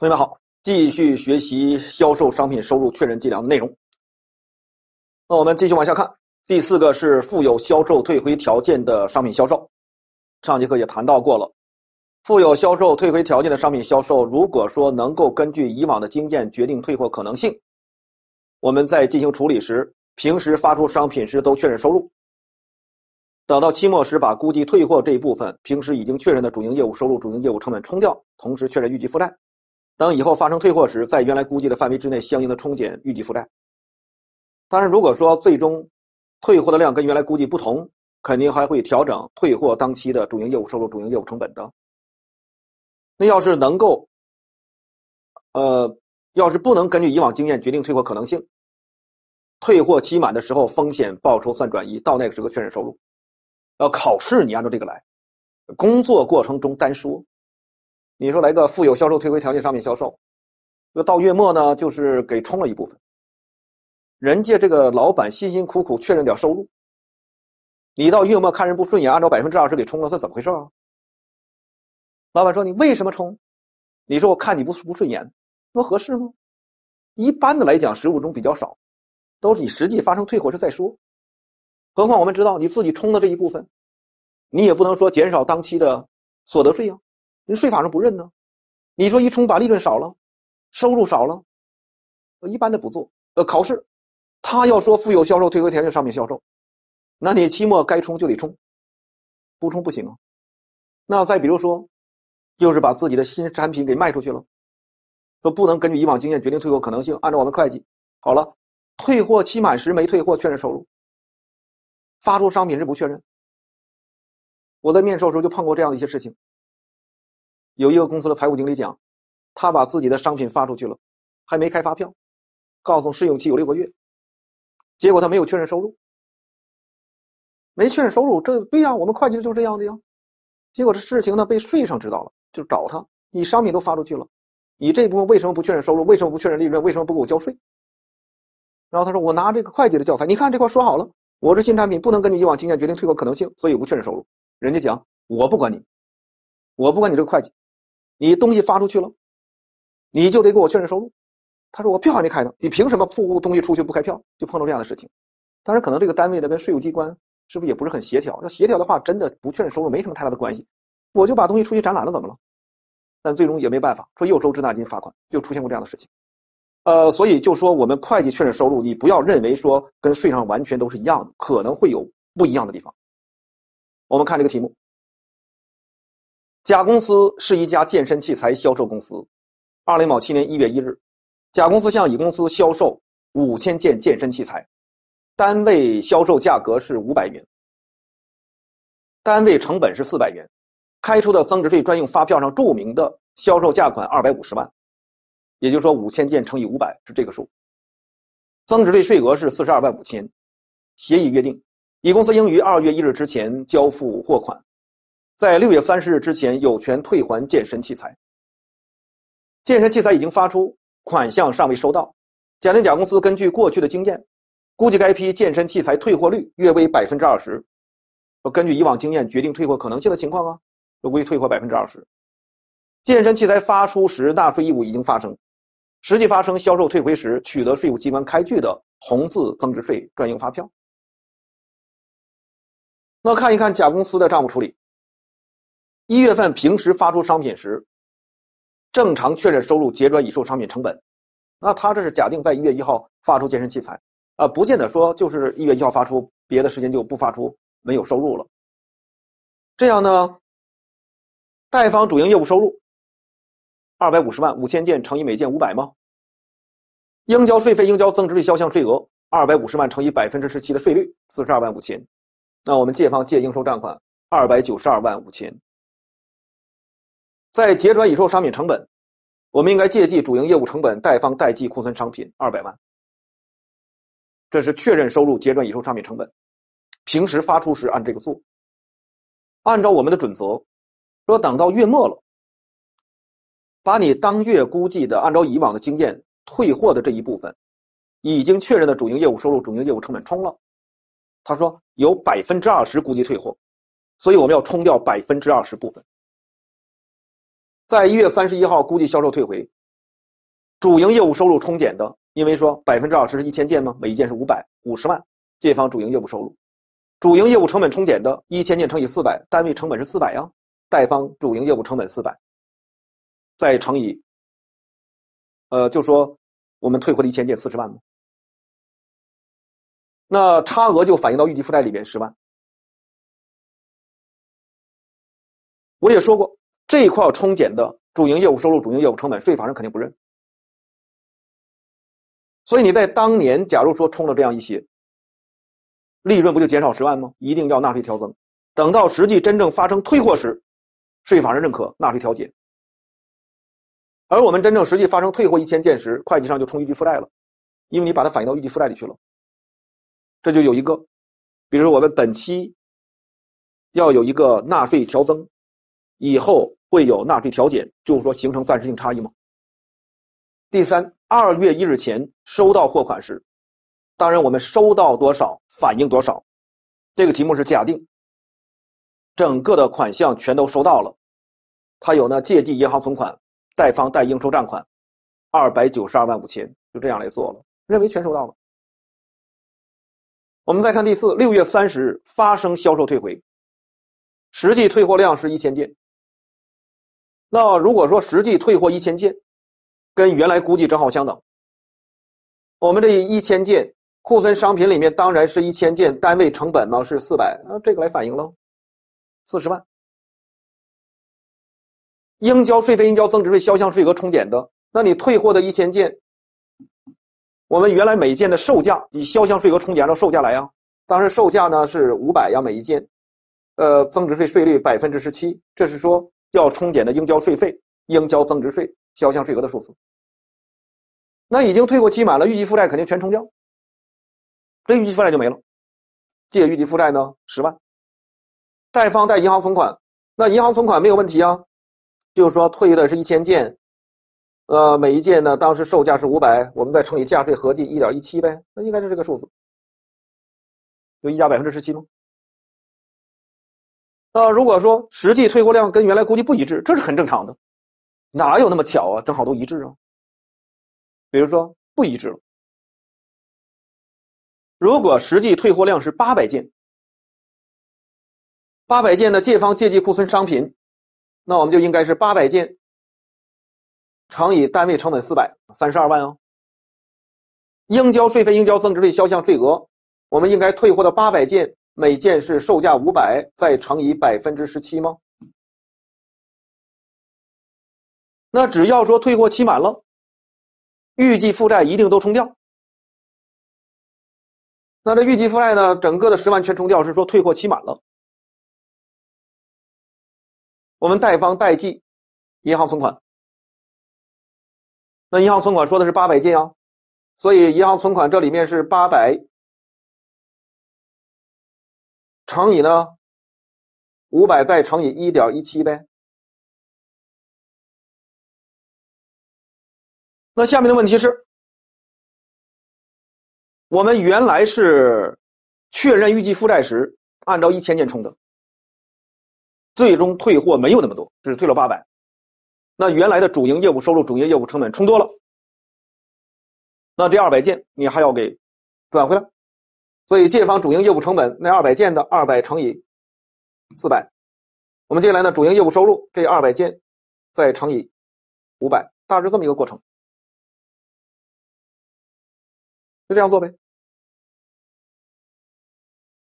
同学们好，继续学习销售商品收入确认计量的内容。那我们继续往下看，第四个是附有销售退回条件的商品销售。上节课也谈到过了，附有销售退回条件的商品销售，如果说能够根据以往的经验决定退货可能性，我们在进行处理时，平时发出商品时都确认收入，等到期末时把估计退货这一部分平时已经确认的主营业务收入、主营业务成本冲掉，同时确认预计负债。等以后发生退货时，在原来估计的范围之内，相应的冲减预计负债。当然，如果说最终退货的量跟原来估计不同，肯定还会调整退货当期的主营业务收入、主营业务成本的。那要是能够，呃，要是不能根据以往经验决定退货可能性，退货期满的时候，风险报酬算转移到那个时候确认收入。要考试，你按照这个来，工作过程中单说。你说来个富有销售退回条件商品销售，那到月末呢，就是给充了一部分。人家这个老板辛辛苦苦确认点收入，你到月末看人不顺眼，按照百分之二十给充了，算怎么回事啊？老板说你为什么充？你说我看你不不顺眼，那合适吗？一般的来讲，十五中比较少，都是你实际发生退货时再说。何况我们知道你自己充的这一部分，你也不能说减少当期的所得税呀。人税法上不认呢，你说一冲把利润少了，收入少了，一般的不做。呃，考试，他要说附有销售退回条件商品销售，那你期末该冲就得冲，不冲不行啊。那再比如说，就是把自己的新产品给卖出去了，说不能根据以往经验决定退货可能性，按照我们会计，好了，退货期满时没退货确认收入，发出商品是不确认。我在面授时候就碰过这样的一些事情。有一个公司的财务经理讲，他把自己的商品发出去了，还没开发票，告诉试用期有六个月，结果他没有确认收入，没确认收入，这对呀，我们会计就是这样的呀，结果这事情呢被税上知道了，就找他，你商品都发出去了，你这部分为什么不确认收入，为什么不确认利润，为什么不给我交税？然后他说我拿这个会计的教材，你看这块说好了，我这新产品不能根据以往经验决定退货可能性，所以不确认收入。人家讲我不管你，我不管你这个会计。你东西发出去了，你就得给我确认收入。他说我票还没开呢，你凭什么付东西出去不开票？就碰到这样的事情。当然，可能这个单位的跟税务机关是不是也不是很协调。要协调的话，真的不确认收入没什么太大的关系。我就把东西出去展览了，怎么了？但最终也没办法，说又收滞纳金、罚款，就出现过这样的事情。呃，所以就说我们会计确认收入，你不要认为说跟税上完全都是一样的，可能会有不一样的地方。我们看这个题目。甲公司是一家健身器材销售公司。二零某七年一月一日，甲公司向乙公司销售五千件健身器材，单位销售价格是五百元，单位成本是四百元，开出的增值税专用发票上注明的销售价款二百五十万，也就是说五千件乘以五百是这个数。增值税税额是四十二万五千。协议约定，乙公司应于二月一日之前交付货款。在六月三十日之前有权退还健身器材，健身器材已经发出，款项尚未收到。假定甲公司根据过去的经验，估计该批健身器材退货率约为百分之二十。根据以往经验决定退货可能性的情况啊，我估计退货百分之二十。健身器材发出时，纳税义务已经发生，实际发生销售退回时，取得税务机关开具的红字增值税专用发票。那看一看甲公司的账务处理。一月份平时发出商品时，正常确认收入，结转已售商品成本。那他这是假定在一月一号发出健身器材啊，不见得说就是一月一号发出，别的时间就不发出没有收入了。这样呢，贷方主营业务收入二百五十万五千件乘以每件五百吗？应交税费应交增值税销项税额二百五十万乘以百分之十七的税率四十二万五千。那我们借方借应收账款二百九十二万五千。在结转已售商品成本，我们应该借记主营业务成本，贷方贷记库存商品二百万。这是确认收入、结转已售商品成本。平时发出时按这个做。按照我们的准则，说等到月末了，把你当月估计的按照以往的经验退货的这一部分，已经确认的主营业务收入、主营业务成本冲了。他说有百分之二十估计退货，所以我们要冲掉百分之二十部分。在一月三十一号，估计销售退回，主营业务收入冲减的，因为说百分之二十是一千件吗？每一件是五百五十万，借方主营业务收入，主营业务成本冲减的，一千件乘以四百，单位成本是四百呀，贷方主营业务成本四百，再乘以，呃，就说我们退回的一千件四十万嘛，那差额就反映到预计负债里边十万。我也说过。这一块冲减的主营业务收入、主营业务成本，税法上肯定不认，所以你在当年，假如说冲了这样一些利润，不就减少十万吗？一定要纳税调增。等到实际真正发生退货时，税法上认可纳税调节。而我们真正实际发生退货一千件时，会计上就冲预计负债了，因为你把它反映到预计负债里去了。这就有一个，比如说我们本期要有一个纳税调增，以后。会有纳税调减，就是说形成暂时性差异吗？第三，二月一日前收到货款时，当然我们收到多少反映多少。这个题目是假定，整个的款项全都收到了，它有呢借记银行存款，贷方贷应收账款，二百九十二万五千，就这样来做了，认为全收到了。我们再看第四，六月三十日发生销售退回，实际退货量是一千件。那如果说实际退货一千件，跟原来估计正好相等，我们这一千件库存商品里面当然是一千件，单位成本呢是四百，那这个来反映喽，四十万。应交税费、应交增值税、销项税额冲减的，那你退货的一千件，我们原来每件的售价以销项税额冲减照售价来啊，当然售价呢是五百呀每一件，呃，增值税税率百分之十七，这是说。要冲减的应交税费、应交增值税、交项税额的数字。那已经退过期满了，预计负债肯定全冲掉，这预计负债就没了。借预计负债呢十万，贷方贷银行存款。那银行存款没有问题啊，就是说退的是一千件，呃，每一件呢当时售价是五百，我们再乘以价税合计一点一七呗，那应该是这个数字，就一加百分之十七吗？那如果说实际退货量跟原来估计不一致，这是很正常的，哪有那么巧啊？正好都一致啊。比如说不一致了，如果实际退货量是八百件，八百件的借方借记库存商品，那我们就应该是八百件乘以单位成本四百，三十二万哦。应交税费应交增值税销项税额，我们应该退货的八百件。每件是售价五百，再乘以百分之十七吗？那只要说退货期满了，预计负债一定都冲掉。那这预计负债呢，整个的十万全冲掉，是说退货期满了。我们贷方贷记银行存款。那银行存款说的是八百件啊，所以银行存款这里面是八百。乘以呢五百，再乘以一点一七呗。那下面的问题是，我们原来是确认预计负债时按照一千件充的，最终退货没有那么多，只退了八百，那原来的主营业务收入、主营业务成本充多了，那这二百件你还要给转回来。所以，借方主营业务成本那二百件的二百乘以四百，我们接下来呢主营业务收入这二百件再乘以五百，大致这么一个过程，就这样做呗。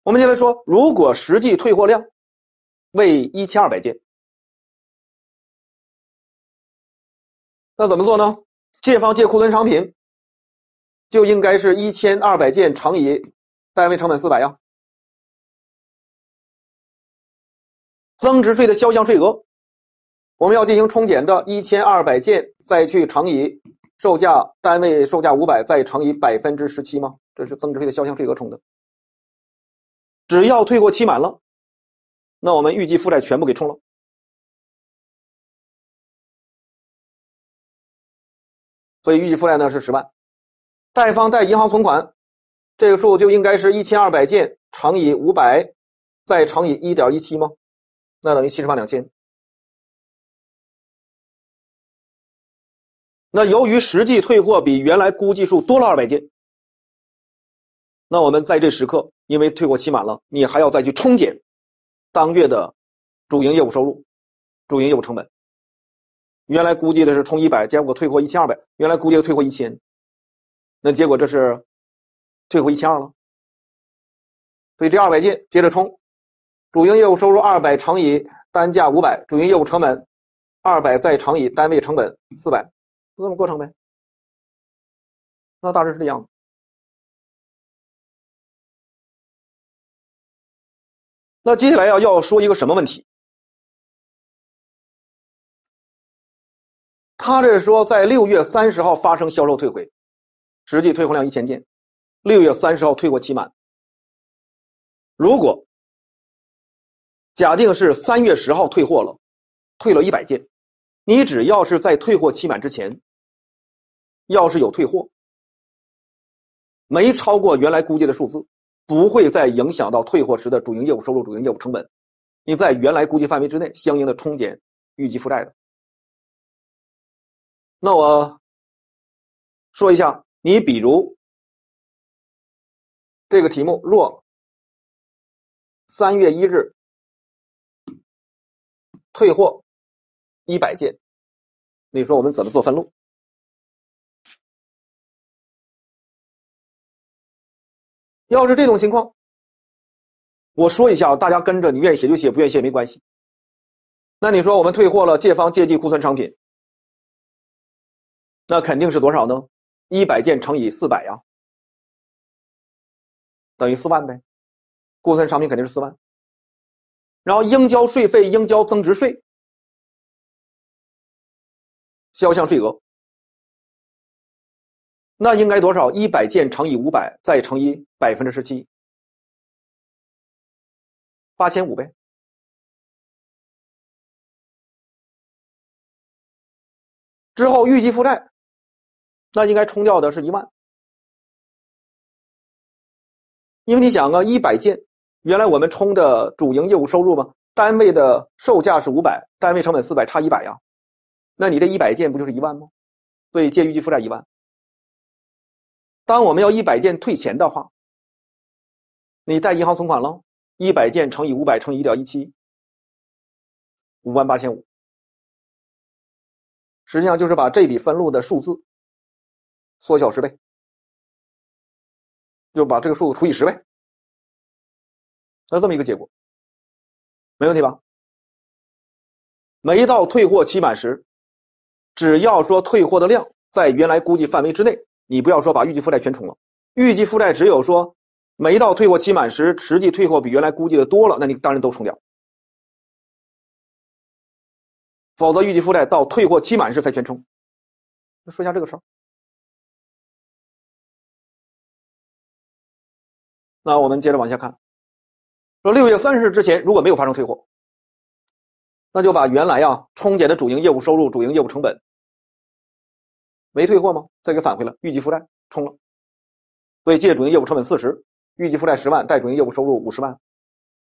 我们接来说，如果实际退货量为一千二百件，那怎么做呢？借方借库存商品就应该是一千二百件乘以。单位成本四百呀，增值税的销项税额，我们要进行冲减的一千二百件，再去乘以售价，单位售价五百，再乘以百分之十七吗？这是增值税的销项税额冲的。只要退货期满了，那我们预计负债全部给冲了，所以预计负债呢是十万，贷方贷银行存款。这个数就应该是一千二百件乘以五百，再乘以一点一七吗？那等于七十万两千。那由于实际退货比原来估计数多了二百件，那我们在这时刻，因为退货期满了，你还要再去冲减当月的主营业务收入、主营业务成本。原来估计的是冲一百，结果退货一千二百，原来估计的退货一千，那结果这是。退回一千二了，所以这二百件接着冲，主营业务收入二百乘以单价五百，主营业务成本二百再乘以单位成本四百，就这么过程呗。那大致是这样的。那接下来要要说一个什么问题？他这说在六月三十号发生销售退回，实际退回量一千件。六月三十号退货期满，如果假定是三月十号退货了，退了一百件，你只要是在退货期满之前，要是有退货，没超过原来估计的数字，不会再影响到退货时的主营业务收入、主营业务成本，你在原来估计范围之内，相应的冲减预计负债的。那我说一下，你比如。这个题目，若三月一日退货一百件，你说我们怎么做分录？要是这种情况，我说一下，大家跟着，你愿意写就写，不愿意写没关系。那你说我们退货了，借方借记库存商品，那肯定是多少呢？一百件乘以四百呀。等于四万呗，库存商品肯定是四万。然后应交税费、应交增值税、销项税额，那应该多少？一百件乘以五百，再乘以百分之十七，八千五呗。之后预计负债，那应该冲掉的是一万。因为你想啊，一百件，原来我们冲的主营业务收入嘛，单位的售价是五百，单位成本四百，差一百呀，那你这一百件不就是一万吗？所以借预计负债一万。当我们要一百件退钱的话，你贷银行存款喽，一百件乘以五百乘以一点一七，五万八千五。实际上就是把这笔分录的数字缩小十倍。就把这个数除以十呗，那这么一个结果，没问题吧？没到退货期满时，只要说退货的量在原来估计范围之内，你不要说把预计负债全冲了。预计负债只有说，没到退货期满时，实际退货比原来估计的多了，那你当然都冲掉。否则预计负债到退货期满时才全冲。说一下这个事儿。那我们接着往下看，说六月三十日之前如果没有发生退货，那就把原来呀冲减的主营业务收入、主营业务成本，没退货吗？再给返回了，预计负债冲了，所以借主营业务成本四十，预计负债十万，贷主营业务收入五十万，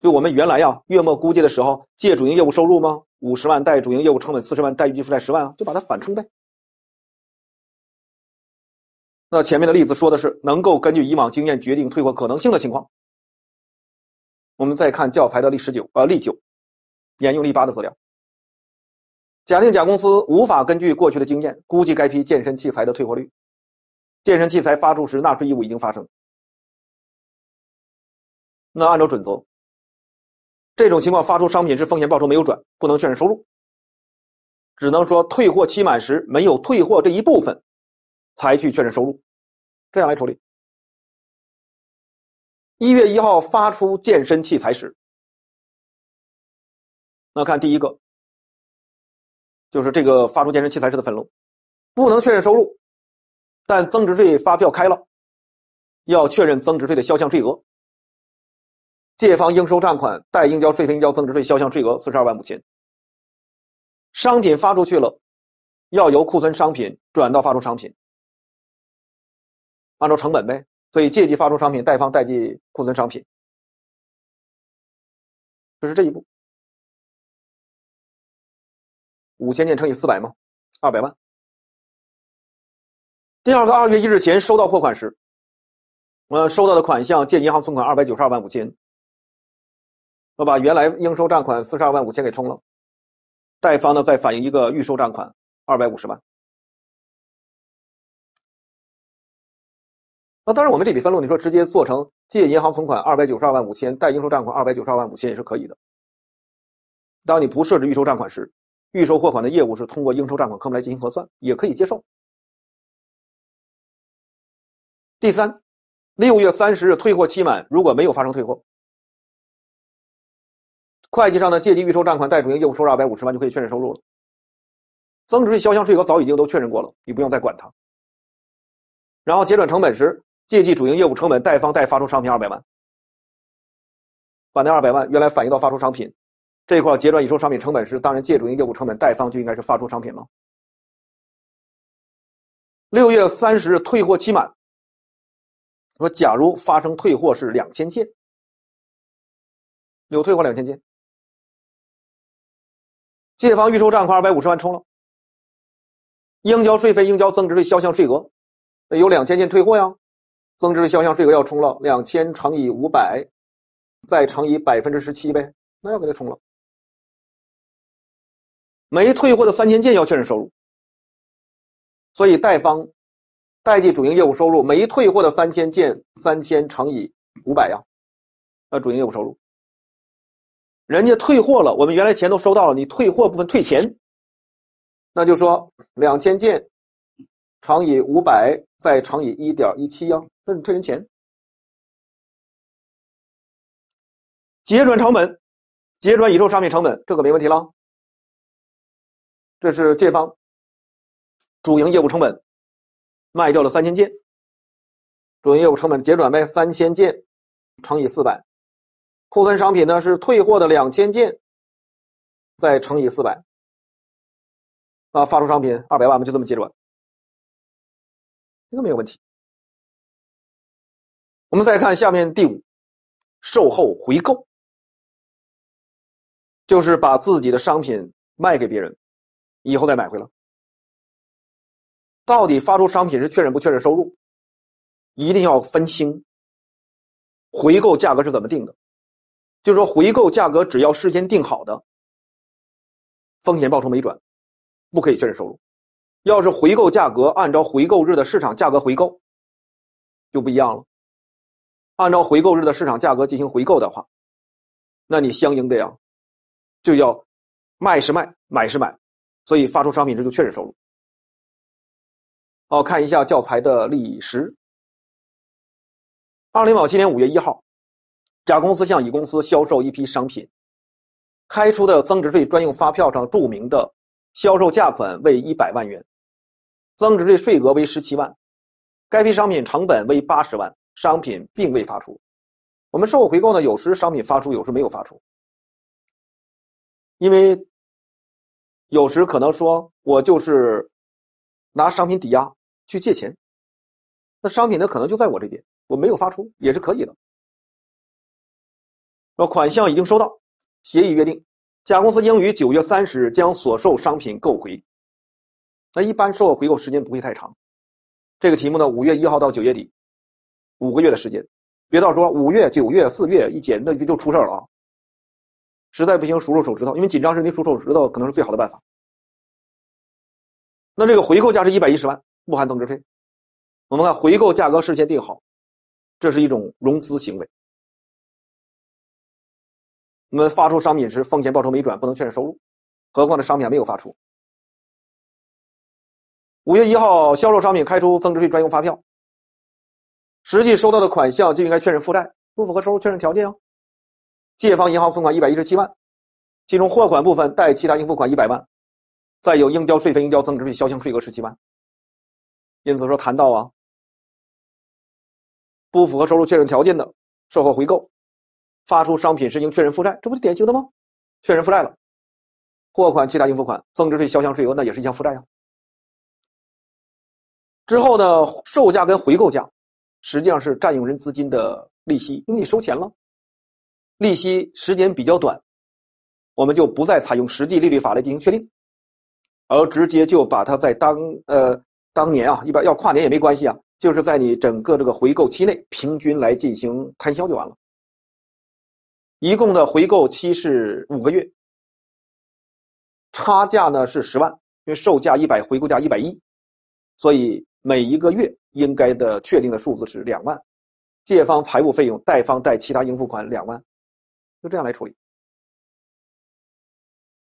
就我们原来呀月末估计的时候借主营业务收入吗？五十万，贷主营业务成本四十万，贷预计负债十万啊，就把它反冲呗。那前面的例子说的是能够根据以往经验决定退货可能性的情况。我们再看教材的例十九，呃，例九，沿用例八的资料。假定甲公司无法根据过去的经验估计该批健身器材的退货率，健身器材发出时纳税义务已经发生。那按照准则，这种情况发出商品时风险报酬没有转，不能确认收入，只能说退货期满时没有退货这一部分。才去确认收入，这样来处理。一月一号发出健身器材时，那看第一个，就是这个发出健身器材时的分录，不能确认收入，但增值税发票开了，要确认增值税的销项税额。借方应收账款，贷应交税费应交增值税销项税额四十二万五千商品发出去了，要由库存商品转到发出商品。按照成本呗，所以借记发出商品，贷方贷记库存商品，就是这一步。五千件乘以四百吗？二百万。第二个，二月一日前收到货款时，呃，收到的款项借银行存款二百九十二万五千，我把原来应收账款四十二万五千给冲了，贷方呢再反映一个预收账款二百五十万。那当然，我们这笔分录，你说直接做成借银行存款二百九十二万五千，贷应收账款二百九十二万五千也是可以的。当你不设置预收账款时，预收货款的业务是通过应收账款科目来进行核算，也可以接受。第三，六月三十日退货期满，如果没有发生退货，会计上的借记预收账款，贷主营业务收入二百五十万，就可以确认收入了。增值税销项税额早已经都确认过了，你不用再管它。然后结转成本时。借记主营业务成本，贷方贷发出商品二百万，把那二百万原来反映到发出商品这一块儿结转已售商品成本时，当然借主营业务成本，贷方就应该是发出商品了。六月三十日退货期满，说假如发生退货是两千件，有退货两千件，借方预收账款二百五十万充了，应交税费、应交增值税销项税额，有两千件退货呀。增值税销项税额要冲了，两千乘以五百，再乘以百分之十七呗，那要给他冲了。没退货的三千件要确认收入，所以贷方，贷记主营业务收入，没退货的三千件，三千乘以五百呀，那主营业务收入。人家退货了，我们原来钱都收到了，你退货部分退钱，那就说两千件。乘以五百，再乘以一点一七幺，那你退人钱？结转成本，结转已售商品成本，这可没问题了。这是借方。主营业务成本，卖掉了三千件。主营业务成本结转呗，三千件乘以四百。库存商品呢是退货的两千件，再乘以四百。啊，发出商品二百万嘛，就这么结转。这个没有问题。我们再看下面第五，售后回购，就是把自己的商品卖给别人，以后再买回来。到底发出商品是确认不确认收入？一定要分清，回购价格是怎么定的？就说回购价格只要事先定好的，风险报酬没转，不可以确认收入。要是回购价格按照回购日的市场价格回购，就不一样了。按照回购日的市场价格进行回购的话，那你相应的呀，就要卖是卖，买是买，所以发出商品这就确认收入。好，看一下教材的例子。二零一七年五月一号，甲公司向乙公司销售一批商品，开出的增值税专用发票上注明的销售价款为一百万元。增值税税额为十七万，该批商品成本为八十万，商品并未发出。我们售后回购呢，有时商品发出，有时没有发出，因为有时可能说我就是拿商品抵押去借钱，那商品呢可能就在我这边，我没有发出也是可以的。说款项已经收到，协议约定，甲公司应于九月三十日将所售商品购回。那一般后回购时间不会太长，这个题目呢，五月一号到九月底，五个月的时间，别到说五月、九月、四月一减，那就出事了啊！实在不行数数手指头，因为紧张时你数手指头可能是最好的办法。那这个回购价是一百一十万，不含增值税。我们看回购价格事先定好，这是一种融资行为。我们发出商品时，风险报酬没转，不能确认收入，何况这商品还没有发出。五月一号销售商品开出增值税专用发票，实际收到的款项就应该确认负债，不符合收入确认条件哦。借方银行存款一百一十七万，其中货款部分带其他应付款一百万，再有应交税费、应交增值税、销项税额十七万。因此说谈到啊，不符合收入确认条件的售后回购，发出商品是应确认负债，这不就典型的吗？确认负债了，货款、其他应付款、增值税销项税额那也是一项负债呀。之后呢，售价跟回购价，实际上是占用人资金的利息，因为你收钱了，利息时间比较短，我们就不再采用实际利率法来进行确定，而直接就把它在当呃当年啊，一般要跨年也没关系啊，就是在你整个这个回购期内平均来进行摊销就完了。一共的回购期是五个月，差价呢是十万，因为售价一百，回购价一百一，所以。每一个月应该的确定的数字是两万，借方财务费用，贷方贷其他应付款两万，就这样来处理。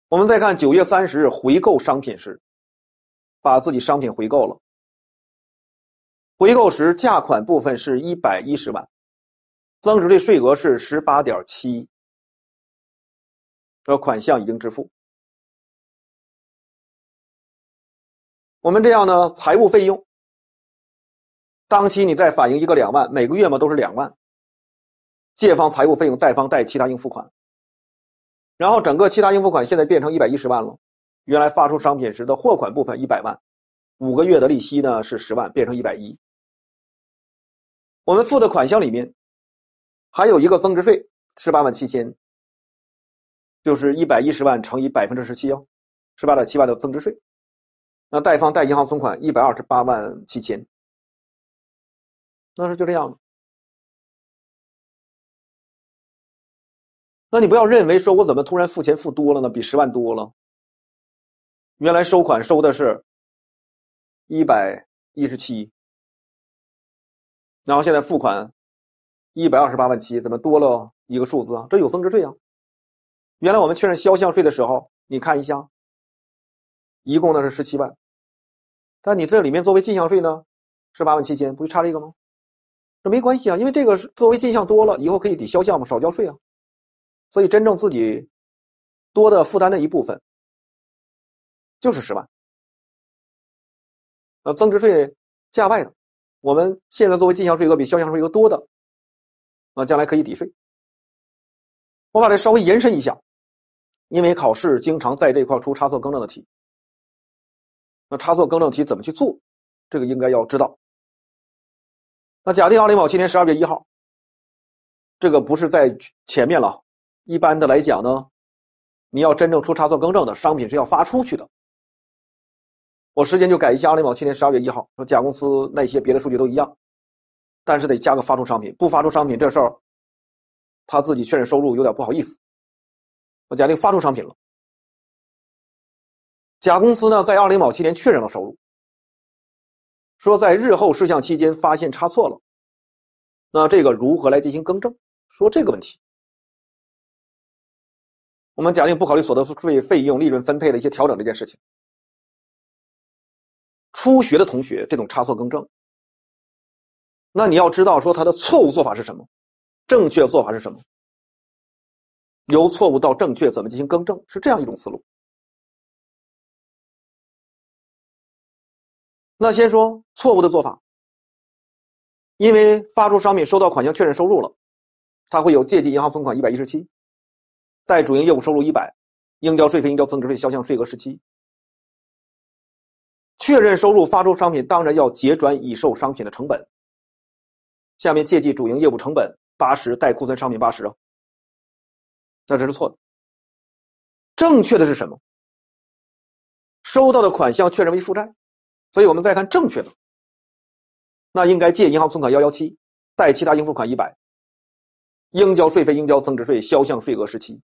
我们再看九月三十日回购商品时，把自己商品回购了，回购时价款部分是一百一十万，增值税额是十八点七，这款项已经支付。我们这样呢，财务费用。当期你再反映一个两万，每个月嘛都是两万。借方财务费用，贷方贷其他应付款。然后整个其他应付款现在变成一百一十万了，原来发出商品时的货款部分一百万，五个月的利息呢是十万，变成一百一。我们付的款项里面还有一个增值税十八万七千，就是一百一十万乘以百分之十七哦，十八点七万的增值税。那贷方贷银行存款一百二十八万七千。那是就这样的。那你不要认为说我怎么突然付钱付多了呢？比十万多了。原来收款收的是一百一十七，然后现在付款一百二十八万七，怎么多了一个数字啊？这有增值税啊。原来我们确认销项税的时候，你看一下，一共呢是十七万，但你这里面作为进项税呢是八万七千，不就差了一个吗？这没关系啊，因为这个是作为进项多了，以后可以抵销项目少交税啊，所以真正自己多的负担的一部分就是十万。呃，增值税价外的，我们现在作为进项税额比销项税额多的，啊，将来可以抵税。我把这稍微延伸一下，因为考试经常在这块出差错更正的题，那差错更正题怎么去做？这个应该要知道。那假定二零某七年十二月一号，这个不是在前面了。一般的来讲呢，你要真正出差错更正的商品是要发出去的。我时间就改一下二零某七年十二月一号。说甲公司那些别的数据都一样，但是得加个发出商品，不发出商品这事儿，他自己确认收入有点不好意思。我假定发出商品了。甲公司呢，在二零某七年确认了收入。说在日后事项期间发现差错了，那这个如何来进行更正？说这个问题，我们假定不考虑所得税费用、利润分配的一些调整这件事情。初学的同学，这种差错更正，那你要知道说他的错误做法是什么，正确做法是什么，由错误到正确怎么进行更正，是这样一种思路。那先说错误的做法，因为发出商品收到款项确认收入了，它会有借记银行存款一百一十七，贷主营业务收入一百，应交税费应交增值税销项税额十七。确认收入发出商品当然要结转已售商品的成本，下面借记主营业务成本八十，贷库存商品八十，那这是错的。正确的是什么？收到的款项确认为负债。所以，我们再看正确的，那应该借银行存款幺幺七，贷其他应付款一百，应交税费应交增值税销项税额十七，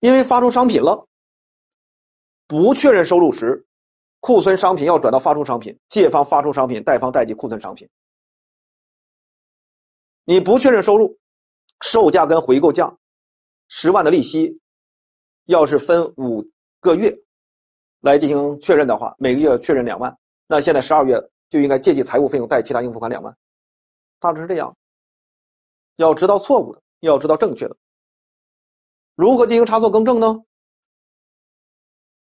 因为发出商品了，不确认收入时，库存商品要转到发出商品，借方发出商品，贷方贷计库存商品。你不确认收入，售价跟回购价，十万的利息，要是分五个月。来进行确认的话，每个月确认两万，那现在十二月就应该借记财务费用，贷其他应付款两万，大致是这样。要知道错误的，要知道正确的，如何进行差错更正呢？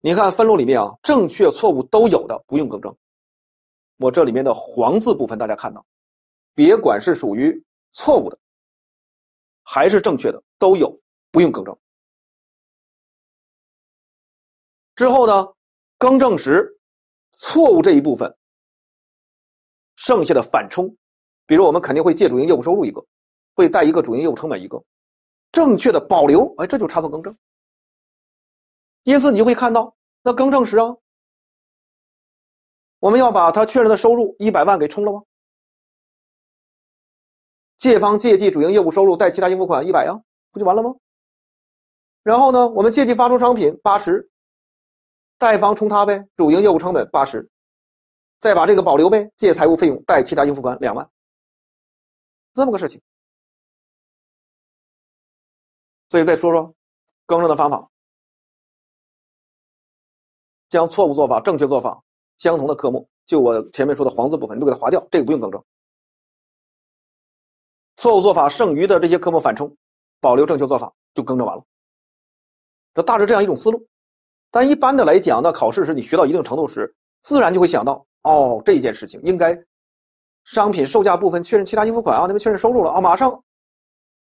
你看分录里面啊，正确错误都有的不用更正。我这里面的黄字部分大家看到，别管是属于错误的还是正确的，都有不用更正。之后呢？更正时，错误这一部分，剩下的反冲，比如我们肯定会借主营业务收入一个，会带一个主营业务成本一个，正确的保留，哎，这就是差错更正。因此你就会看到，那更正时啊，我们要把它确认的收入一百万给冲了吗？借方借记主营业务收入，带其他应付款一百呀，不就完了吗？然后呢，我们借记发出商品八十。贷方冲他呗，主营业务成本八十，再把这个保留呗，借财务费用，贷其他应付款两万，这么个事情。所以再说说更正的方法，将错误做法、正确做法相同的科目，就我前面说的黄色部分都给它划掉，这个不用更正。错误做法剩余的这些科目反冲，保留正确做法就更正完了，这大致这样一种思路。但一般的来讲呢，考试时你学到一定程度时，自然就会想到哦，这一件事情应该商品售价部分确认其他应付款啊，那边确认收入了啊，马上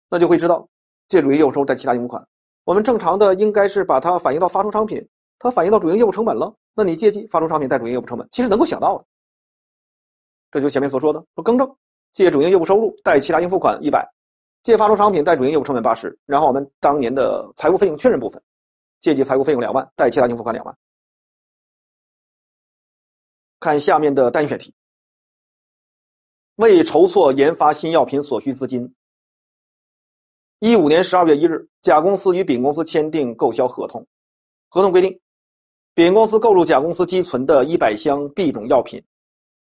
那就会知道借主营业务收入带其他应付款，我们正常的应该是把它反映到发出商品，它反映到主营业务成本了，那你借记发出商品带主营业务成本，其实能够想到的，这就前面所说的说更正借主营业务收入带其他应付款一百，借发出商品带主营业务成本八十，然后我们当年的财务费用确认部分。借记财务费用两万，贷其他应付款两万。看下面的单选题。为筹措研发新药品所需资金，一五年十二月一日，甲公司与丙公司签订购销合同，合同规定，丙公司购入甲公司积存的一百箱 B 种药品，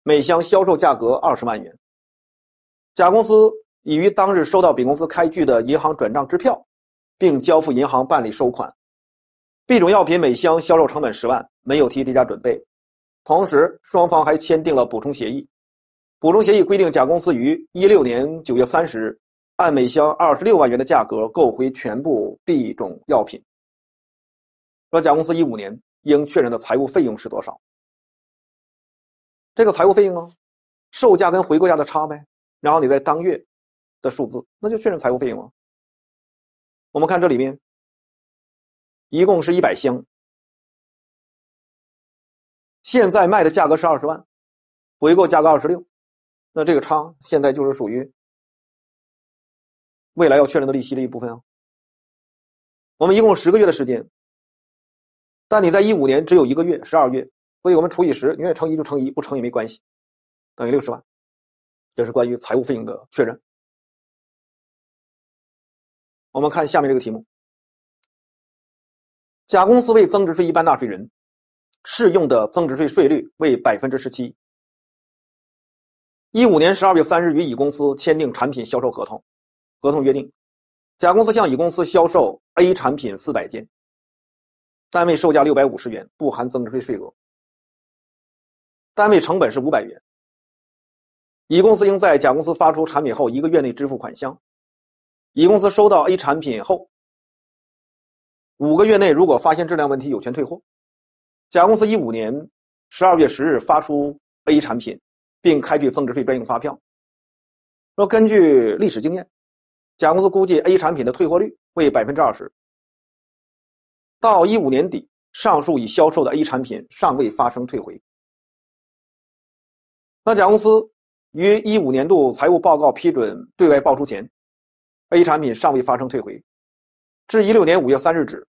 每箱销售价格二十万元。甲公司已于当日收到丙公司开具的银行转账支票，并交付银行办理收款。B 种药品每箱销售成本十万，没有提低价准备。同时，双方还签订了补充协议。补充协议规定，甲公司于一六年九月三十日按每箱二十六万元的价格购回全部 B 种药品。说甲公司一五年应确认的财务费用是多少？这个财务费用啊，售价跟回购价的差呗。然后你在当月的数字，那就确认财务费用啊。我们看这里面。一共是一百箱，现在卖的价格是二十万，回购价格二十六，那这个差现在就是属于未来要确认的利息的一部分啊。我们一共十个月的时间，但你在一五年只有一个月，十二月，所以我们除以十，你愿意乘一就乘一，不乘也没关系，等于六十万，这是关于财务费用的确认。我们看下面这个题目。甲公司为增值税一般纳税人，适用的增值税税率为百分之十七。一五年十二月三日，与乙公司签订产品销售合同，合同约定，甲公司向乙公司销售 A 产品四百件，单位售价六百五十元，不含增值税税额，单位成本是五百元。乙公司应在甲公司发出产品后一个月内支付款项。乙公司收到 A 产品后。五个月内，如果发现质量问题，有权退货。甲公司一五年十二月十日发出 A 产品，并开具增值税专用发票。说根据历史经验，甲公司估计 A 产品的退货率为百分之二十。到一五年底，上述已销售的 A 产品尚未发生退回。那甲公司于一五年度财务报告批准对外报出前，A 产品尚未发生退回。至一六年五月三日止，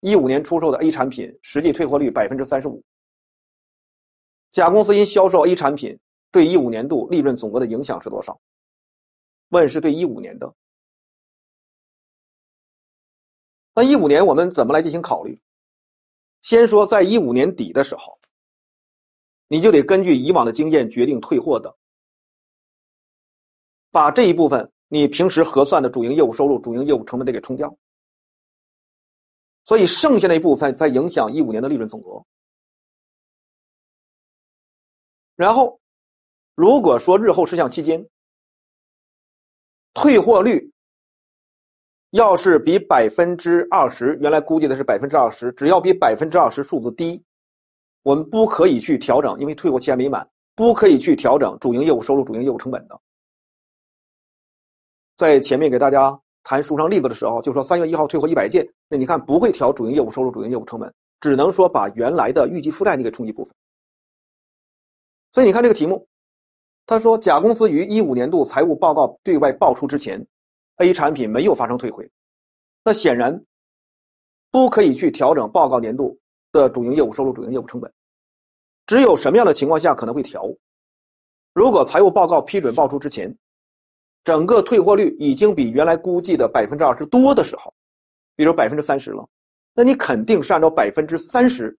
一五年出售的 A 产品实际退货率百分之三十五。甲公司因销售 A 产品对一五年度利润总额的影响是多少？问是对一五年的。那一五年我们怎么来进行考虑？先说在一五年底的时候，你就得根据以往的经验决定退货的，把这一部分你平时核算的主营业务收入、主营业务成本得给冲掉。所以剩下那一部分再影响一五年的利润总额。然后，如果说日后事项期间退货率要是比百分之二十，原来估计的是百分之二十，只要比百分之二十数字低，我们不可以去调整，因为退货期还没满，不可以去调整主营业务收入、主营业务成本的。在前面给大家。谈书上例子的时候，就说三月一号退货一百件，那你看不会调主营业务收入、主营业务成本，只能说把原来的预计负债你给冲一部分。所以你看这个题目，他说甲公司于一五年度财务报告对外报出之前，A 产品没有发生退回，那显然不可以去调整报告年度的主营业务收入、主营业务成本，只有什么样的情况下可能会调？如果财务报告批准报出之前。整个退货率已经比原来估计的百分之二十多的时候，比如百分之三十了，那你肯定是按照百分之三十，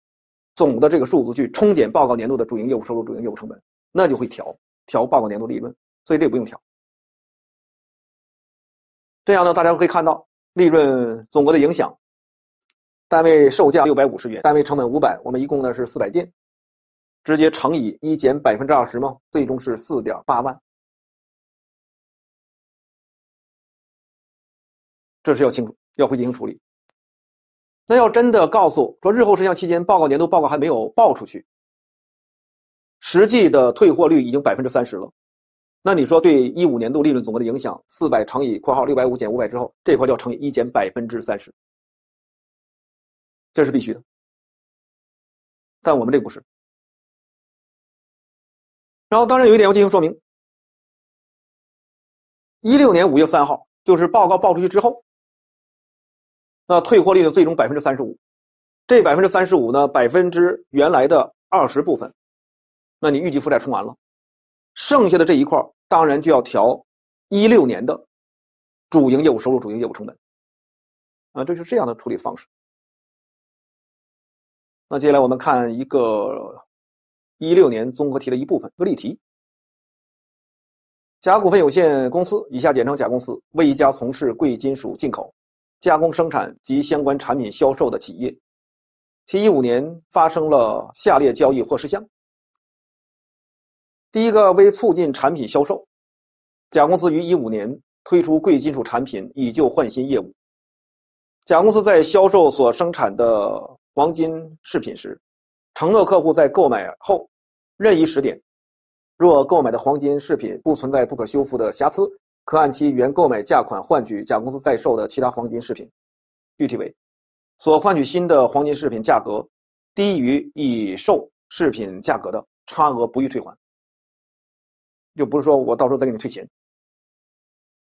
总的这个数字去冲减报告年度的主营业务收入、主营业务成本，那就会调调报告年度利润，所以这不用调。这样呢，大家可以看到利润总额的影响。单位售价六百五十元，单位成本五百，我们一共呢是四百件，直接乘以一减百分之二十嘛，最终是四点八万。这是要清楚，要会进行处理。那要真的告诉说，日后事项期间报告年度报告还没有报出去，实际的退货率已经百分之三十了，那你说对一五年度利润总额的影响，四百乘以（括号六百五减五百之后），这块就要乘以一减百分之三十，这是必须的。但我们这不是。然后，当然有一点要进行说明：一六年五月三号，就是报告报出去之后。那退货率呢？最终百分之三十五，这百分之三十五呢？百分之原来的二十部分，那你预计负债冲完了，剩下的这一块当然就要调一六年的主营业务收入、主营业务成本。啊，这是这样的处理方式。那接下来我们看一个一六年综合题的一部分，一个例题。甲股份有限公司（以下简称甲公司）为一家从事贵金属进口。加工生产及相关产品销售的企业，其一五年发生了下列交易或事项。第一个，为促进产品销售，甲公司于一五年推出贵金属产品以旧换新业务。甲公司在销售所生产的黄金饰品时，承诺客户在购买后任意十点，若购买的黄金饰品不存在不可修复的瑕疵。可按其原购买价款换取甲公司在售的其他黄金饰品，具体为：所换取新的黄金饰品价格低于已售饰品价格的差额不予退还，就不是说我到时候再给你退钱。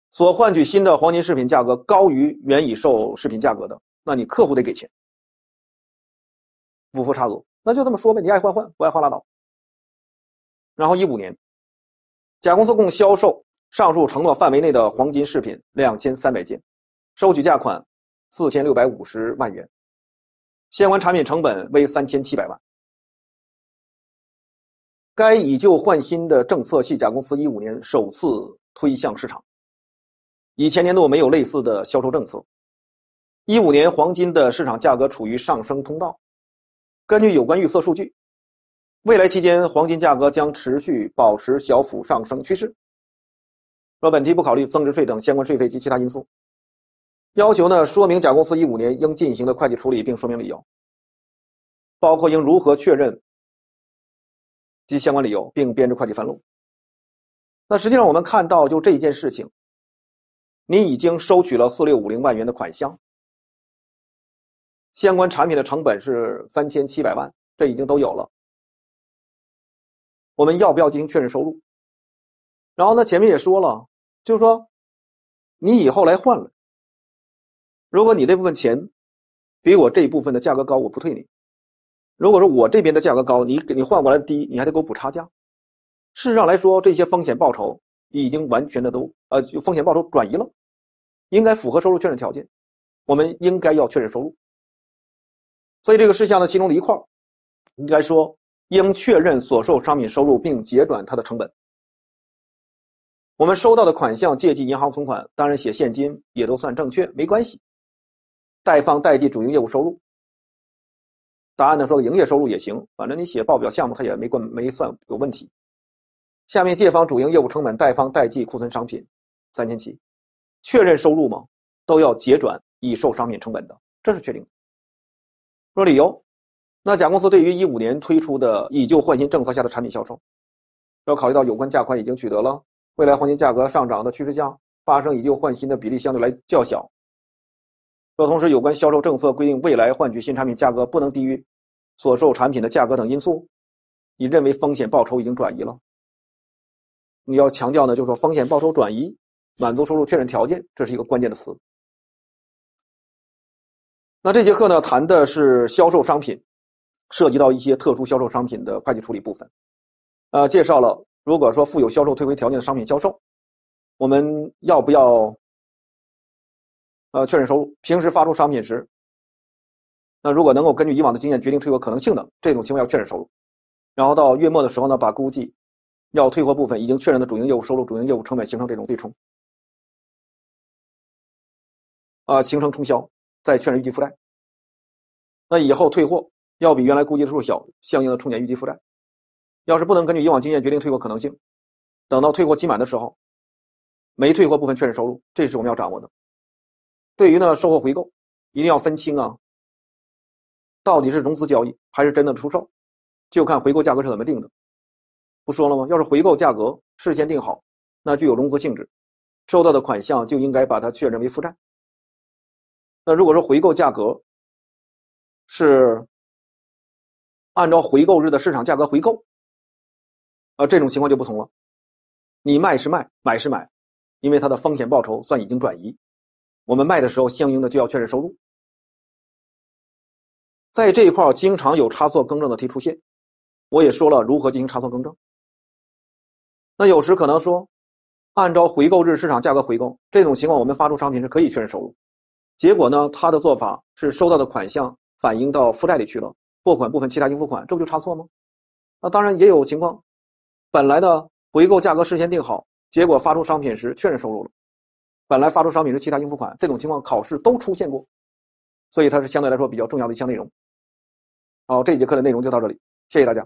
所换取新的黄金饰品价格高于原已售饰品价格的，那你客户得给钱，不付差额，那就这么说呗，你爱换换，不爱换拉倒。然后一五年，甲公司共销售。上述承诺范围内的黄金饰品两千三百件，收取价款四千六百五十万元，相关产品成本为三千七百万。该以旧换新的政策系甲公司一五年首次推向市场，以前年度没有类似的销售政策。一五年黄金的市场价格处于上升通道，根据有关预测数据，未来期间黄金价格将持续保持小幅上升趋势。若本题不考虑增值税等相关税费及其他因素，要求呢说明甲公司一五年应进行的会计处理，并说明理由，包括应如何确认及相关理由，并编制会计分录。那实际上我们看到，就这一件事情，你已经收取了四六五零万元的款项，相关产品的成本是三千七百万，这已经都有了，我们要不要进行确认收入？然后呢，前面也说了，就是说，你以后来换了。如果你这部分钱比我这一部分的价格高，我不退你；如果说我这边的价格高，你给你换过来低，你还得给我补差价。事实上来说，这些风险报酬已经完全的都呃风险报酬转移了，应该符合收入确认条件，我们应该要确认收入。所以这个事项呢，其中的一块应该说应确认所售商品收入，并结转它的成本。我们收到的款项借记银行存款，当然写现金也都算正确，没关系。贷方贷记主营业务收入。答案呢说营业收入也行，反正你写报表项目它也没关没算有问题。下面借方主营业务成本，贷方贷记库存商品，三千七，确认收入嘛，都要结转已售商品成本的，这是确定。说理由，那甲公司对于一五年推出的以旧换新政策下的产品销售，要考虑到有关价款已经取得了。未来黄金价格上涨的趋势下，发生以旧换新的比例相对来较小。要同时，有关销售政策规定，未来换取新产品价格不能低于所售产品的价格等因素，你认为风险报酬已经转移了？你要强调呢，就是说风险报酬转移满足收入确认条件，这是一个关键的词。那这节课呢，谈的是销售商品，涉及到一些特殊销售商品的会计处理部分，呃，介绍了。如果说附有销售退回条件的商品销售，我们要不要呃确认收入？平时发出商品时，那如果能够根据以往的经验决定退货可能性的这种情况要确认收入，然后到月末的时候呢，把估计要退货部分已经确认的主营业务收入、主营业务成本形成这种对冲，啊，形成冲销，再确认预计负债。那以后退货要比原来估计的数小，相应的冲减预计负债。要是不能根据以往经验决定退货可能性，等到退货期满的时候，没退货部分确认收入，这是我们要掌握的。对于呢售后回购，一定要分清啊，到底是融资交易还是真的出售，就看回购价格是怎么定的。不说了吗？要是回购价格事先定好，那具有融资性质，收到的款项就应该把它确认为负债。那如果说回购价格是按照回购日的市场价格回购，啊，这种情况就不同了，你卖是卖，买是买，因为它的风险报酬算已经转移。我们卖的时候，相应的就要确认收入。在这一块经常有差错更正的题出现，我也说了如何进行差错更正。那有时可能说，按照回购日市场价格回购这种情况，我们发出商品是可以确认收入。结果呢，他的做法是收到的款项反映到负债里去了，货款部分其他应付款，这不就差错吗？那当然也有情况。本来的回购价格事先定好，结果发出商品时确认收入了。本来发出商品是其他应付款，这种情况考试都出现过，所以它是相对来说比较重要的一项内容。好，这节课的内容就到这里，谢谢大家。